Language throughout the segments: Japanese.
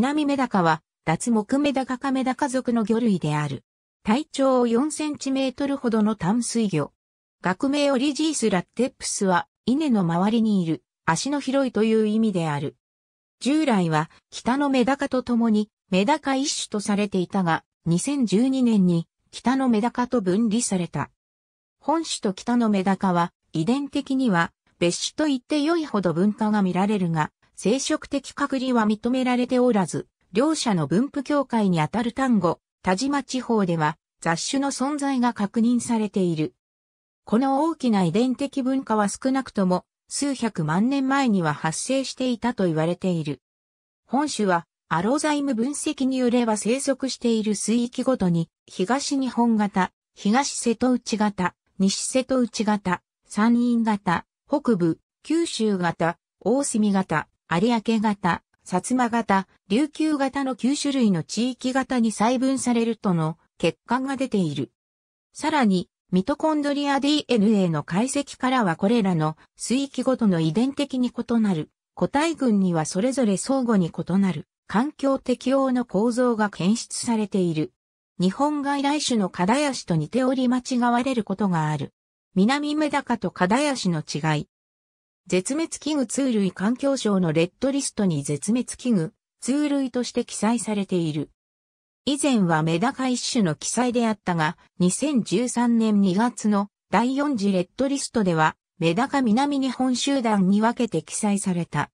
南メダカは、脱木メダカ科メダカ属の魚類である。体長4センチメートルほどの淡水魚。学名オリジース・ラッテップスは、稲の周りにいる、足の広いという意味である。従来は、北のメダカと共に、メダカ一種とされていたが、2012年に、北のメダカと分離された。本種と北のメダカは、遺伝的には、別種と言って良いほど文化が見られるが、生殖的隔離は認められておらず、両者の分布境界にあたる単語、田島地方では雑種の存在が確認されている。この大きな遺伝的文化は少なくとも数百万年前には発生していたと言われている。本種はアロザイム分析によれば生息している水域ごとに東日本型、東瀬戸内型、西瀬戸内型、山陰型、北部、九州型、大隅型、有明型、薩摩型、琉球型の9種類の地域型に細分されるとの結果が出ている。さらに、ミトコンドリア DNA の解析からはこれらの水域ごとの遺伝的に異なる個体群にはそれぞれ相互に異なる環境適応の構造が検出されている。日本外来種のカダヤシと似ており間違われることがある。南メダカとカダヤシの違い、絶滅危惧通類環境省のレッドリストに絶滅危惧通類として記載されている。以前はメダカ一種の記載であったが、2013年2月の第4次レッドリストでは、メダカ南日本集団に分けて記載された。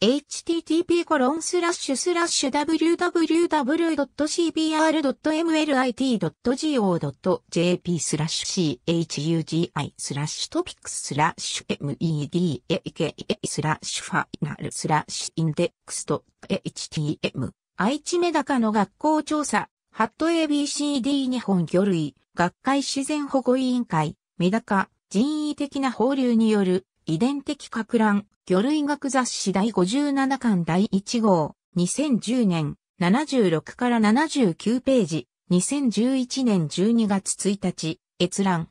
http://www.cbr.mlit.go.jp スラッシュ chugi スラッシュトピックススラッシュ medaika スラッシュファイナルスラッシュインデックスと htm 愛知メダカの学校調査ハット ABCD 日本魚類学会自然保護委員会メダカ人為的な放流による遺伝的格乱、魚類学雑誌第57巻第1号、2010年、76から79ページ、2011年12月1日、閲覧。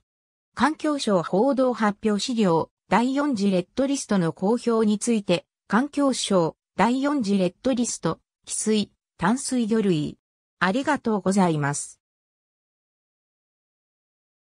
環境省報道発表資料、第4次レッドリストの公表について、環境省、第4次レッドリスト、汽水、淡水魚類。ありがとうございます。